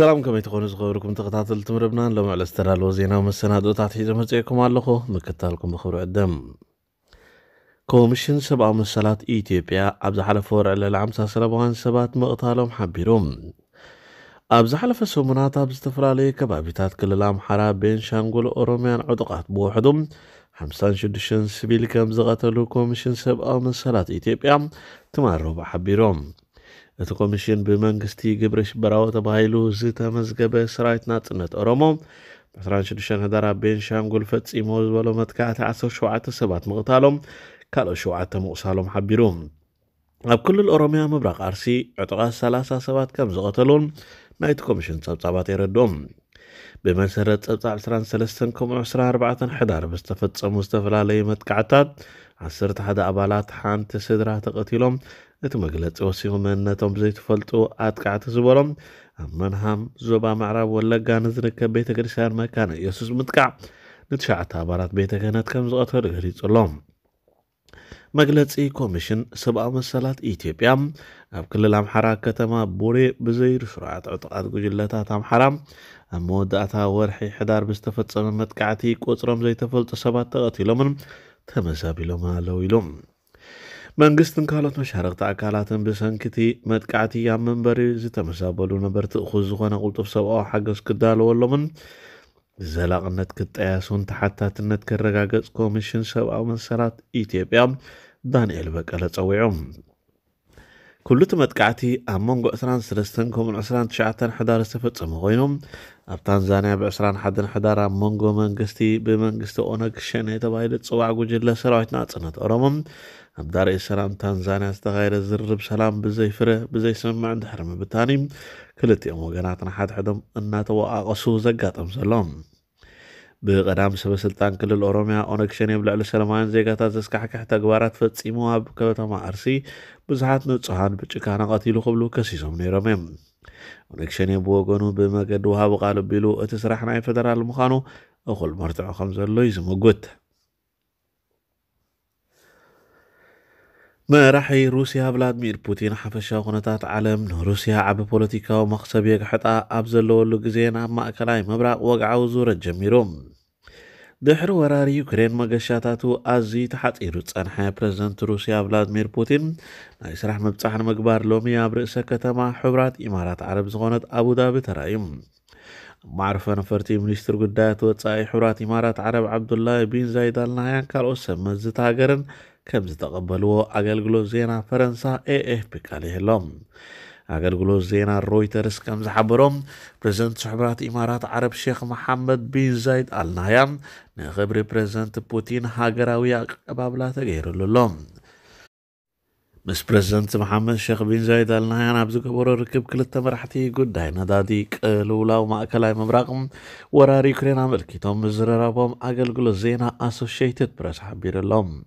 سلام كمي تخونو زخبركم تقطاتل تمربنا لو على استرال وزينا ومسنا دو تعطي زمزيكم عالخو مكتالكم بخبر عدم كومشن سبع مسالات ايتيبيا عبزح على فور على العمسة سلبوان سبات مقطالهم حبيروم عبزح على فسومنات عبزتفرالي كبابيتات كل العام حرا بين شانقول اوروميان عدقات بوحدهم حمسان شدشن سبيل كامزغة لو كومشن سبع مسالات ايتيبيا تمار ربع حبيروم እቲ ኮሚሽን ብመንግስቲ ግብሪ ሽበራዊ ተባሂሉ ዝተመዝገበ ሰራዊት ናፅነት ኦሮሞ ብ26 ሕዳር ኣብ ቤንሻንጉል ፈፂሞ ዝበሎ መትካዕቲ 17 ሰባት ምቕታሎም ካልኦት 7 ምቑሳሎም ሓቢሩ ኣብ ክልል ኦሮምያ ምብራቕ ኣርሲ ዕጡቓት 30 ሰባት ከም ዝቐተሉን ናይቲ ኮሚሽን ፀብጻባት የረድኦም ብመሰረት ፀብጻብ 23 24 ሕዳር ብዝተፈፀሙ ዝተፈላለዩ መጥቃዕታት ዓሰርተ ሓደ ኣባላት ሓንቲ ስድራ ተቐቲሎም እቲ መግለፂ ወሲኹ መንነቶም ዘይትፈልጡ ኣጥቃዕቲ ዝበሎም ኣብ መንሃም ዞባ ምዕራብ ወለጋ ንዝርከብ ቤተ ክርስትያን መካነ ኢየሱስ ምጥቃዕ ንትሽዓተ ኣባላት ቤተ ክህነት ከም ዝቐተሉ ገሊጹ ኣሎም መግለፂ ኮሚሽን ሰብኣዊ መሰላት ኢትዮጵያ ኣብ ክልል ኣምሓራ ከተማ ቡሬ ብዘይዱ ስርዓት ዕጥቃት ጉጅለታት ኣምሓራ ኣብ መወዳእታ ወርሒ ሕዳር ብዝተፈፀመ መጥቃዕቲ ቁፅሮም ዘይተፈልጡ ሰባት ተቐቲሎምን ተመዛቢሎም ኣለው ኢሉ መንግስትን ካልኦት መሻርክቲ ኣካላትን ብሰንኪቲ መጥቃዕቲ ኣብ መንበሪ ዝተመዛበሉ ነበርቲ እኹ ዝኾነ ቁልጡፍ ሰብኣዊ ሓገዝ ክዳለወሎምን ዘላቕነት ክጠያሱን ተሓታትነት ክረጋገጽ ኮሚሽን ሰብኣዊ መሰላት ኢትዮጵያ ዳንኤል በቀለ ጸዊዖም ኩልቲ መጥቃዕቲ ኣብ መንጎ 23 ከምኡን 29 ሕዳር ዝተፈፀሙ ኮይኖም ኣብ ታንዛንያ ብ21 ሕዳር ኣብ መንጎ መንግስቲ ብመንግስቲ ኦነግ ሸነ ተባሂሉ ዝፅዋዕ ጉጅለ ሰራዊት ናፅነት ኦሮሞ ኣብ ዳርኤ ሰላም ታንዛንያ ዝተኻየደ ዝርርብ ሰላም ብዘይፍረ ብዘይስምምዕ እንድሕር ምብታኒ ክልቲኦም ወገናት ንሓድሕዶም እናተወቃቐሱ ዘጋጥም ዘሎም ብቐዳም ሰበስልጣን ክልል ኦሮምያ ኦነግ ሸኔ ብልዕሊ ሰለማያን ዜጋታት ዘስካሕክሕ ተግባራት ፈፂሙ ኣብ ከተማ ዓርሲ ብዙሓት ንጹሃን ብጭካና ቀቲሉ ክብሉ ከሲሶም ነይሮም እዮም ኦነግ ሸኔ ብወገኑ ብመገዲ ውሃቡ ቃል ኣቢሉ እቲ ስራሕ ናይ ፈደራል ምዃኑ እኹል መርትዖ ከም ዘሎ እዩ ዝምጉት መራሒ ሩስያ ቭላድሚር ፑቲን ሓፈሻዊ ኩነታት ዓለም ንሩስያ ዓበ ፖለቲካዊ መክሰብ የግሕጣ ኣብ ዘለወሉ ግዜ ናብ ማእከላይ ምብራቅ ወግዓዊ ዙረት ጀሚሩ ድሕሪ ወራሪ ዩክሬን መገሻታቱ ኣዝዩ ተሓፂሩ ዝፀንሐ ፕረዚደንት ሩስያ ቭላድሚር ፑቲን ናይ ስራሕ ምብፃሕ ንምግባር ሎሚ ኣብ ርእሰ ከተማ ሕቡራት ኢማራት ዓረብ ዝኾነት ኣቡዳቢ ተራእዩ ማዕርፈ ነፈርቲ ሚኒስትር ጉዳያት ወፃኢ ሕብራት ኢማራት ዓረብ ዓብዱላይ ቢን ዛይድ አልናህያን ካልኦት ሰብ መዝቲ ሃገርን كم استقبلوا أجل جلوزينا فرنسا إيه إيه بكاليه لهم أجل جلوزينا رويترز كم زحبرهم بريزنت صحبرات إمارات عرب شيخ محمد بن زايد آل نايم نخبر بريزنت بوتين هاجر ويا بابلا تغير لهم مس بريزنت محمد شيخ بن زايد آل نايم أبزك بور ركب كل التمرحتي قد هاي نداديك لولا وما أكلاي مبرقم وراري كرينا ملكي توم مزرر أبوم أجل جلوزينا أسوشيتد برس حبير لهم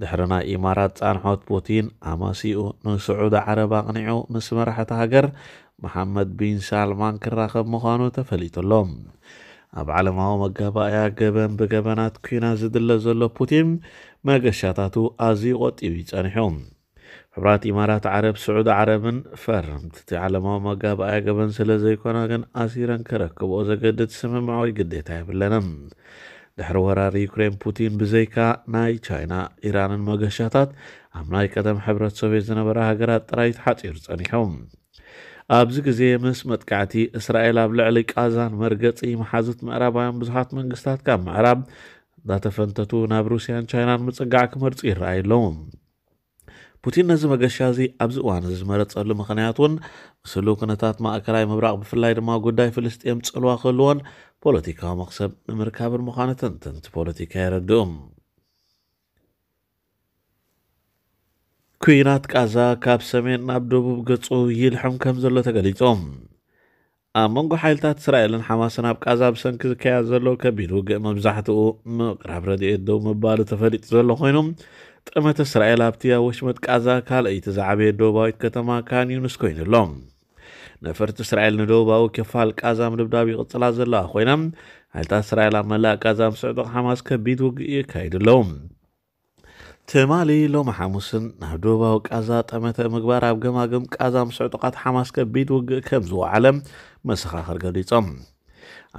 ድሕሪ ናይ ኢማራት ፃንሖት ፑቲን ኣማሲኡ ንስዑድ ዓረብ ኣቕኒዑ ምስ መራሕቲ ሃገር መሓመድ ቢን ሳልማን ክራኸብ ምዃኑ ተፈሊጡሎ ኣብ ዓለማዊ መጋባእያ ገበን ብገበናት ኩና ዝድለ ዘሎ ፑቲን መገሻታቱ ኣዝዩ ቆጢቡ ይጸኒሑ ሕብራት ኢማራት ዓረብ ስዑድ ዓረብን ፈርምቲ እቲ ዓለማዊ መጋባእያ ገበን ስለ ዘይኮነ ግን ኣሲረን ክረክብኦ ዘገድድ ስምምዖ ግዴታ የብለንም ድሕሪ ወራሪ ዩክሬን ፑቲን ብዘይካ ናይ ቻይና ኢራንን መገሻታት ኣብ ናይ ቀደም ሕብረት ሶቤት ዝነበረ ሃገራት ጥራይ ተሓፂሩ ጸኒሖም ኣብዚ ግዜ ምስ መጥቃዕቲ እስራኤል ኣብ ልዕሊ ቃዛን መርገፂ መሓዙት ምዕራባውያን ብዙሓት መንግስታት ካብ ምዕራብ እንዳተፈንተቱ ናብ ሩስያን ቻይናን ምፅጋዕ ክመርፁ ይረኣዩ ኣለዉ ፑቲን ነዚ መገሻ እዚ ኣብዚ እዋን እዚ ዝመረፀሉ ምክንያት እውን ምስሉ ኩነታት ማእከላይ ምብራቅ ብፍላይ ድማ ጉዳይ ፍልስጥኤም ፅልዋ ክህልዎን ፖለቲካ መቕሰብ ንምርካብን ምዃነ ተንተንቲ ፖለቲካ የረድኦም ኩናት ቃዛ ካብ ሰሜን ናብ ደቡብ ገጹ ይልሕም ከም ዘሎ ተገሊጾም ኣብ መንጎ ሓይልታት እስራኤልን ሓማስን ኣብ ቃዛ ብሰንኪ ዝካየድ ዘሎ ከቢድ ውግእ መብዛሕትኡ ምቕራብ ረድኤት ደው ምባሉ ተፈሊጡ ዘሎ ኮይኑ ጥመት እስራኤል ኣብቲ ኣብ ወሽመት ቃዛ ካልአይቲ ዝዓበየ ደቡባዊት ከተማ ካን ዩንስ ኮይኑሎም ነፈርቲ እስራኤል ንደቡባዊ ክፋል ቃዛም ድብዳብ ይቕፅላ ዘለዋ ኮይና ሓይልታት እስራኤል ኣብ መላእ ቃዛም ስዕጡቕ ሓማስ ከቢድ ውግእ ይካይድ ኣለዉ ትማሊ ሎሚ ሓሙስን ናብ ደቡባዊ ቃዛ ጠመተ ምግባር ኣብ ገማግም ቃዛም ስዕጡቓት ሓማስ ከቢድ ውግእ ከም ዝወዓለ መሰኻኽር ገሊፆም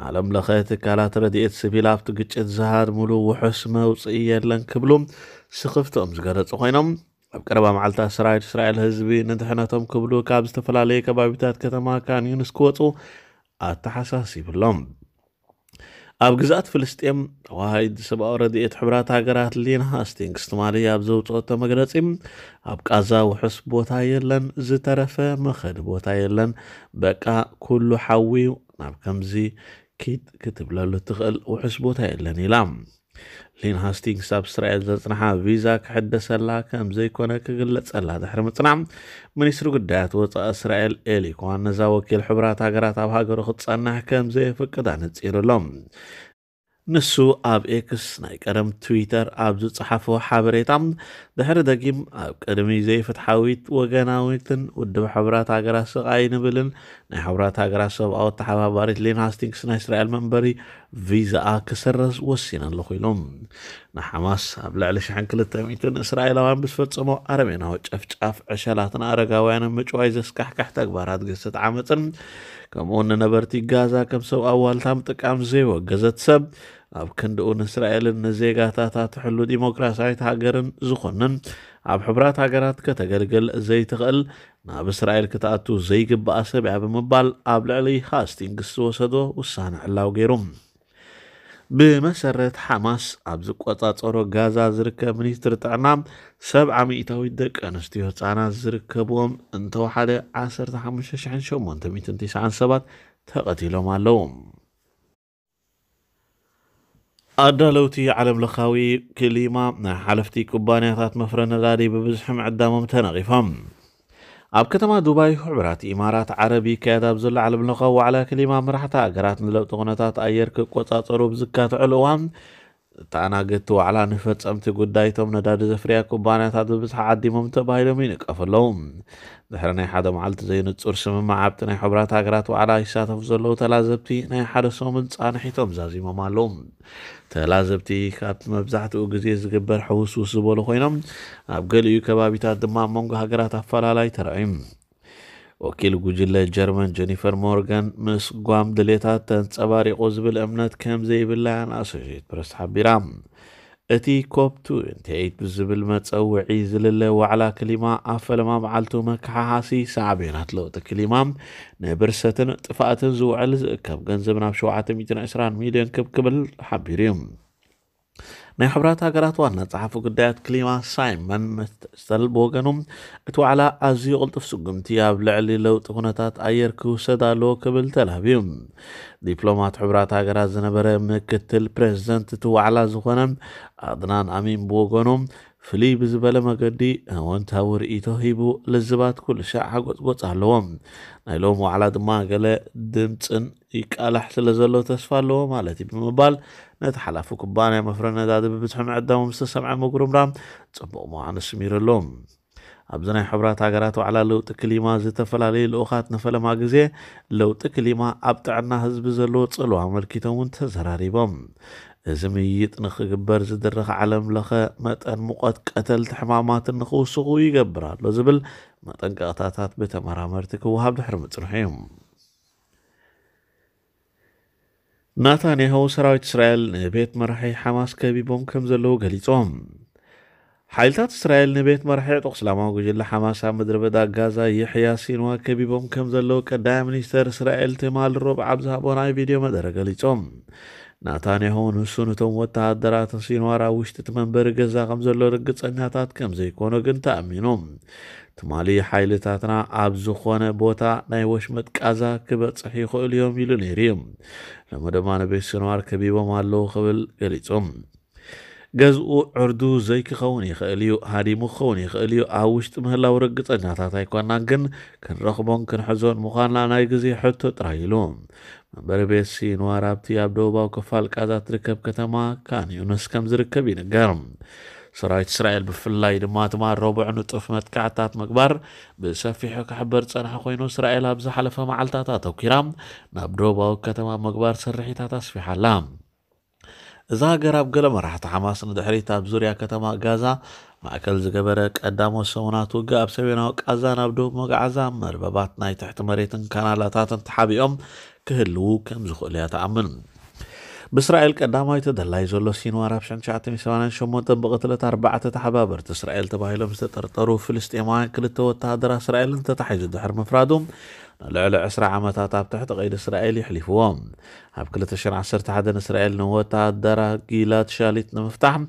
ዓለም ለኸ ትካላት ረድኤት ስቢል ኣብቲ ግጭት ዝሃድ ሙሉእ ውሑስ መውፅኢ የለን ክብሉ ስኽፍቲኦም ዝገለጹ ኮይኖም ኣብ ቀረባ መዓልትታት ሰራዊት እስራኤል ህዝቢ ንድሕነቶም ክብሉ ካብ ዝተፈላለየ ከባቢታት ከተማ ካንዩንስ ክወፁ ኣተሓሳሲብሎም ኣብ ግዛኣት ፍልስጥኤም ተዋሂድ ሰብኣዊ ረድኤት ሕራት ሃገራት ሊና ሃስቲንግስ ትማሊ ኣብ ዘውፅኦቶ መግለፂ ኣብ ቃዛ ውሑስ ቦታ የለን ዝተረፈ መኸዲ ቦታ የለን በቃ ኩሉ ሓዊ ናብ ከምዚ ኪድ ክትብለሉ ትኽእል ውሑስ ቦታ የለን ኢላ ሊን ሃስቲንግ ኣብ እስራኤል ዘፅንሓ ቪዛ ክሕደሰላ ከም ዘይኮነ ክግለፀላ ድሕሪ ምፅናዕ ሚኒስትሪ ጉዳያት ወፃኢ እስራኤል ኤሊ ኮን ነዛ ወኪል ሕቡራት ሃገራት ኣብ ሃገሩ ክትፀናሕ ከም ዘየፍቅድ ኣነጺሩ ኣሎም ንሱ ኣብ ኤክስ ናይ ቀደም ትዊተር ኣብ ዝፀሓፎ ሓበሬታ ድሕሪ ደጊም ኣብ ቅድሚ ዘይፍትሓዊት ወገናዊትን ውድብ ሕብራት ሃገራት ስቃይ ንብልን ናይ ሕብራት ሃገራት ሰብኣዊ ተሓባባሪት ሌን ሃስቲንግስ ናይ እስራኤል መንበሪ ቪዛኣ ክሰረዝ ወሲነ ኣለኹ ኢሎም ንሓማስ ኣብ ልዕሊ 1200 እስራኤላውያን ብዝፈፀሞ ኣረሜናዊ ጨፍጫፍ ዕሸላትን ኣረጋውያንን ምጭዋይ ዘስካሕካሕ ተግባራት ግስት ዓመፅን ከምኡውን ንነበርቲ ጋዛ ከም ሰብ ኣዋልታ ምጥቃም ዘይወገዘት ሰብ ኣብ ክንድኡ ንእስራኤልን ንዜጋታታ ትሕሉ ዲሞክራሲያዊት ሃገርን ዝኾንን ኣብ ሕቡራት ሃገራት ከተገልግል ዘይትኽእል ናብ እስራኤል ክትኣቱ ዘይግባእ ሰብያ ብምባል ኣብ ልዕሊ ሃስቲንግስ ዝወሰዶ ውሳነ ዕላው ገይሩ ብመሰረት ሓማስ ኣብ ዝቆፃፀሮ ጋዛ ዝርከብ ሚኒስትሪ ጥዕና 70 ሚእታዊት ደቂ ኣንስትዮ ህፃናት ዝርከብዎም እንተወሓደ ሰባት ተቐቲሎም ኣለዉ ኣዳለውቲ ዓለም ለኻዊ ክሊማ ናይ ሓለፍቲ ኩባንያታት መፍረ ነዳዲ ብብዝሒ ምዕዳሞም ተነቒፎም ኣብ ከተማ ዱባይ ሕቡራት ኢማራት ዓረቢ ይካየዳ ኣብ ዘሎ ዓለም ለኸ ዋዕላ ከሊማ መራሕቲ ሃገራት ንለውጢ ኩነታት ኣየር ክቆፃፀሩ ብዝካትዕሉ እዋን ተኣናገድቲ ዋዕላ ንፈፀምቲ ጉዳይ እቶም ነዳዲ ዘፍርያ ኩባንያታት ብብዝሓ ዓዲሞም ተባሂሎም ይንቀፍ ኣለዉ ድሕሪ ናይ ሓደ መዓልቲ ዘይንፁር ስምምዕ ኣብቲ ናይ ሕቡራት ሃገራት ዋዕላ ይሳተፉ ዘለዉ ተላዘብቲ ናይ ሓደ ሰሙን ፃንሒቶም ዛዚሞም ኣለዉ ተላዘብቲ ካብቲ መብዛሕትኡ ግዜ ዝግበር ሕውስውስ ዝበሉ ኮይኖም ኣብ ገሊኡ ከባቢታት ድማ መንጎ ሃገራት ኣፈላላይ ተረእዩ ወኪል ጉጅለ ጀርመን ጀኒፈር ሞርጋን ምስ ጓም ድሌታት ተንፀባሪቑ ዝብል እምነት ከም ዘይብላን ኣሶሽት ፕረስ ሓቢራ እቲ ኮፕቱ እንቲኤት ብዝብል መፀውዒ ዝልለ ዋዕላ ክሊማ ኣብ ፈለማ መዓልቱ መካሓሓሲ ሳዕቤናት ለውጢ ክሊማ ንብርሰትን ጥፋእትን ዝውዕል ዝእከብ ገንዘብ ናብ 720 ሚልዮን ክብክብል ሓቢሩ እዩ ናይ ሕብራት ሃገራት ዋና ፀሓፊ ጉዳያት ክሊማ ሳይመን ምስ ትእሰል ብወገኖም እቲ ዋዕላ ኣዝዩ ቅልጡፍ ስጉምቲ ኣብ ልዕሊ ለውጢ ኩነታት ኣየር ክውሰድ ኣለዎ ክብል ተላብዩ ዲፕሎማት ሕብራት ሃገራት ዝነበረ ምክትል ፕሬዚደንት እቲ ዋዕላ ዝኾነ ኣድናን ኣሚን ብወገኖም فلی بزبال مگری هون تاور ایتو هیبو لذت کل شاعر گوت گوت علوم نیلوم و علاد ماجل دمتن یک آله حتی لذت اسفال لوم علی تیب مبال نت حلف کبانه مفرن داده ببتهم عدام مستسمع مگرم رام تبوق ما عن سمیر لوم أبزني حبرات عقرات وعلى لو تكليما زي تفلا لي الأخات نفلا ما قزي لو تكليما أبتعنا هزبز اللو تصلوها ملكي تومون تزراري እዚ ምይጥ ንክግበር ዝድረኽ ዓለም ለኸ መጠን ሙቐት ቀተልቲ ሕማማትን ንክውስኹ ይገብር ኣሎ ዝብል መጠንቀቕታታት ብተመራመርቲ ክወሃብ ድሕሪ ምፅንሑ እዩ ናታንያሁ ሰራዊት እስራኤል ንቤት መራሒ ሓማስ ከቢቦም ከም ዘለዉ ገሊፆም ሓይልታት እስራኤል ንቤት መራሒ ዕጡቕ እስላማዊ ጉጅለ ሓማስ ኣብ ምድሪ በዳ ጋዛ ይሕያ ሲንዋ ከቢቦም ከም ዘለዉ ቀዳማይ ሚኒስተር እስራኤል ትማል ሮብ ኣብ ዝሃቦ ናይ ቪድዮ መደረ ገሊፆም ናታንያውን እሱን እቶም ወተሃደራት ሲንዋራ ውሽጢ እቲ መንበሪ ገዛ ከም ዘሎ ርግፀኛታት ከም ዘይኮኑ ግን ተኣሚኖም ትማሊ ሓይልታትና ኣብ ዝኾነ ቦታ ናይ ወሽመጥ ቃዛ ክበፅሕ ይኽእል እዮም ኢሉ ነይሩ እዩ ሎሚ ድማ ንቤት ሲንዋር ከቢቦም ኣለዉ ክብል ገሊፆም ገዝኡ ዕርዱ ዘይክኸውን ይኽእል እዩ ሃዲሙ ክኸውን ይኽእል እዩ ኣብ ውሽጢ ምህላው ርግፀኛታት ኣይኮናን ግን ክንረኽቦን ክንሕዞን ምዃንና ናይ ግዜ ሕቶ ጥራይ ኢሉ በርቤት ሲን ዋራብቲ ኣብ ደቡባዊ ክፋል ቃዛ ትርከብ ከተማ ካን ዩኑስ ከም ዝርከብ ይንገር ሰራዊት እስራኤል ብፍላይ ድማ ትማ ረቡዕ ንጡፍ መጥካዕታት ምግባር ብሰፊሑ ክሕበር ፀንሐ ኮይኑ እስራኤል ኣብ ዝሓለፈ መዓልትታት ኣተኪራ ናብ ደቡባዊ ከተማ ምግባር ስርሒታት ኣስፊሓላ እዛ ሃገር ኣብ ገለ መራሕቲ ሓማስ ንድሕሪት ኣብ ዙርያ ከተማ ጋዛ ማእከል ዝገበረ ቀዳሞት ሰሙናት ውግእ ኣብ ሰሜናዊ ቃዛ ናብ ደቡብ መጋዓዛ መርበባት ናይ ትሕቲ መሬትን ካናላታትን ተሓቢኦም ክህልው ከም ዝኽእሉ እያ ተኣምን ብእስራኤል ቀዳማዊ ተደላይ ዘሎ ሲንዋር ኣብ 1988 ብቕትለት ኣርባዕተ ተሓባበርቲ እስራኤል ተባሂሎም ዝተጠርጠሩ ፍልስጥኤማውያን ክልተ ወተሃደራ እስራኤልን ተታሒዙ ድሕሪ ምፍራዱ لعل عشر عامات تاب تحت قيد إسرائيل يحلفوهم هاب كل تشرع سرت حدا إسرائيل نوتا درا قيلات شاليت نمفتح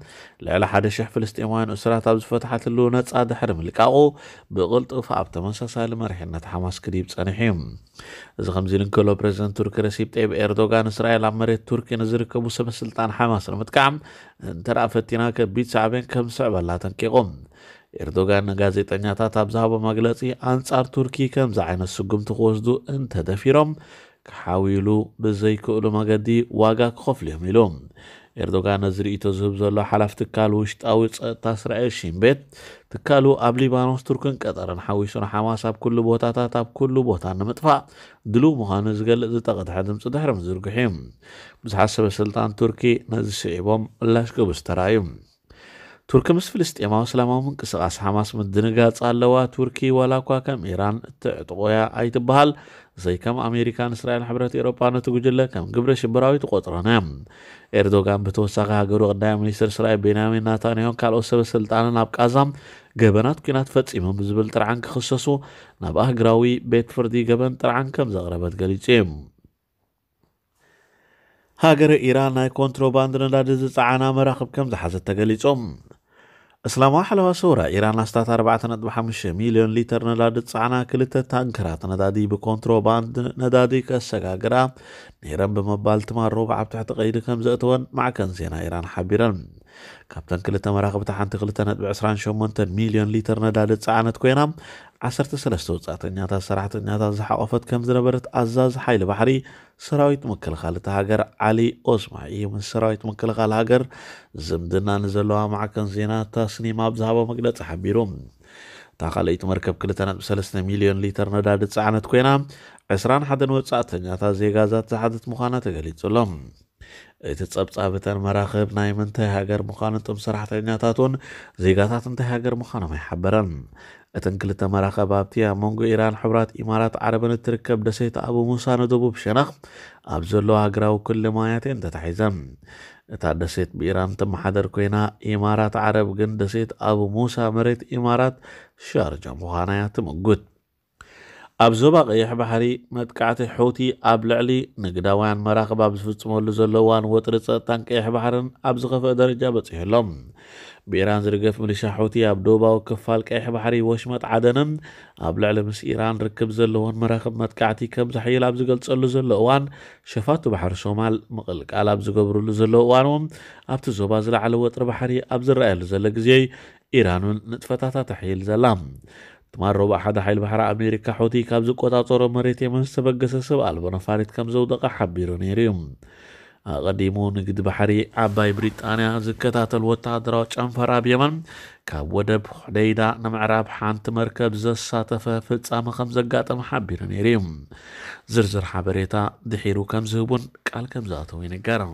لعل حدا شح فلسطين أسرة تاب فتحت اللونة تساد حرم لكاقو بغلط أوف عب تمنسا سالي مرحنة حماس كريب تسانحيم إذا خمزين كلو بريزن تركي رسيب تيب إردوغان إسرائيل عمري تركي نزر كبو سمسلطان حماس رمتكعم انترا فتناك بيت سعبين كم سعب الله تنكيقوم ኤርዶጋን ጋዜጠኛታት ኣብዝሃቦ መግለፂ ኣንጻር ቱርኪ ከምዚ ዓይነት ስጉምቲ ክወስዱ እንተደፊሮም ክሓዊሉ ብዘይክእሉ መገዲ ዋጋ ክኸፍሉ እዮም ኢሉ ኤርዶጋን እዚ ርእቶ ዝህብ ዘሎ ሓላፍ ትካል ውሽጣዊ ፀጥታ እስራኤል ሽምቤት ትካሉ ኣብ ሊባኖስ ቱርክን ቀጠረን ሓዊሱን ሓማስ ኣብ ኩሉ ቦታታት ኣብ ኩሉ ቦታ ንምጥፋእ ድሉ ምዃኑ ዝገልፅ ዝጠቕትሐ ድምፂ ድሕሪ ምዝርግሑ እዩ ብዙሓት ሰበስልጣን ቱርኪ ነዚ ስዒቦም ምላሽ ክብስ ተራእዩ ቱርክ ምስ ፍልስጤማዊ ሰላማዊ ምንቅስቃስ ሓማስ ምድንጋፅ ኣለዋ ቱርኪ ዋላ እኳ ከም ኢራን እትዕጥቆያ ኣይትበሃል ዘይ ከም ኣሜሪካን እስራኤል ሕብረት ኤሮጳ ነቲ ጉጅለ ከም ግብሪ ሽብራዊ ትቆጥረነ ኤርዶጋን ብተወሳኺ ሃገሩ ቅዳይ ሚኒስትር እስራኤል ቤንያሚን ናታንዮን ካልኦት ሰበ ስልጣንን ኣብ ቃዛም ገበናት ኩናት ፈፂሞም ብዝብል ጥርዓን ክክሰሱ ናብ ኣህግራዊ ቤት ፍርዲ ገበን ጥርዓን ከም ዘቕረበት ገሊጹ እዩ ሃገረ ኢራን ናይ ኮንትሮባንድ ነዳዲ ዝፀዓና መራኽብ ከም ዝሓዘት ተገሊፆም እስላማዊ ሓለዋ ሰውራ ኢራን ኣስታት 4.5 ሚልዮን ሊትር ነዳዲ ፃዕና ክልተ ታንከራት ነዳዲ ብኮንትሮባንድ ነዳዲ ከሰጋግራ ነይረን ብምባል ትማር ሮብዓብ ትሕቲ ቀይዲ ከም ዘእትወን ማዕከን ዜና ኢራን ሓቢረን ካብተን ክልተ መራኽብታ ሓንቲ 2 ነጥቢ 28 ሚልዮን ሊትር ነዳዲ ዝፀዓነት ኮይና 13 ውፃእተኛታት ሰራሕተኛታት ዝሓቆፈት ከም ዝነበረት ኣዛዝ ሓይሊ ባሕሪ ሰራዊት ምክልኻል እቲ ሃገር ዓሊ ኦስማዒ ምስ ሰራዊት ምክልኻል ሃገር ዝምድና ንዘለዋ ማዕከን ዜና ታስኒም ኣብ ዝሃቦ መግለፂ ሓቢሩ እታ ካልአይቲ መርከብ 2.3 ሚልዮን ሊትር ነዳዲ ዝፀዓነት ኮይና 21 ወፃእተኛታት ዜጋዛት ዝሓዘት ምዃና ተገሊጹሎም እቲ ጸብጻብተን መራኽብ ናይ ምንታይ ሃገር ምዃኑ እቶም ሰራሕተኛታቱን ዜጋታት እንታይ ሃገር ምዃኖም ኣይሓበረን እተን ክልተ መራኸብ ኣብቲ ኣብ መንጎ ኢራን ሕቡራት ኢማራት ዓረብን እትርከብ ደሰይት ኣብ ሙሳ ንደቡብ ሸነኽ ኣብ ዘሎ ሃገራዊ ኩሊ ማያተን ተታሒዘን እታ ደሴት ብኢራን ትመሓደር ኮይና ኢማራት ዓረብ ግን ደሴት ኣብ ሙሳ መሬት ኢማራት ሻርጃ ምዃናያ ትምጉት ኣብ ዞባ ቀይሕ ባሕሪ መጥቃዕቲ ሕውቲ ኣብ ልዕሊ ንግዳውያን መራኽባ ብዝፍጽመሉ ዘለዋን ወጥሪ ጸጥታን ቀይሕ ባሕርን ኣብ ዝኸፍአ ደረጃ በጺሕሎም ብኢራን ዝርገፍ ምልሻ ሕውቲ ኣብ ደቡባዊ ክፋል ቀይሕ ባሕሪ ወሽመጥ ዓደንን ኣብ ልዕሊ ምስ ኢራን ርክብ ዘለዎን መራኽብ መጥቃዕቲ ከም ዘሕይል ኣብ ዝገልጸሉ ዘሎ እዋን ሸፋቱ ባሕሪ ሶማል ምቕልቃል ኣብ ዝገብርሉ ዘሎ እዋን እውን ኣብቲ ዞባ ዝለዕለ ወጥሪ ባሕሪ ኣብ ዝረኣየሉ ዘሎ ግዜ ኢራንን ንጥፈታታት ኣሕይል ዘላ تمار ربع حدا حيل بحر أمريكا حوتي كاب زقوتا ጦር መሬት የመን ዝተበገሰ ሰብ ኣልቦ ነፋሪት ከም ዘውደቐ ሓቢሩ ነይሩ እዩ ኣቐዲሙ ንግዲ ባሕሪ ዓባይ ብሪጣንያ ዝከታተል ወታደራዊ ጨንፈር ኣብ የመን ካብ ወደብ ሕደይዳ ንምዕራብ ሓንቲ መርከብ ዘሳተፈ ፍጻመ ከም ዘጋጠመ ሓቢሩ ነይሩ እዩ ዝርዝር ሓበሬታ ድሒሩ ከም ዝህቡን ቃል ከም ዝኣተዉ ይንገር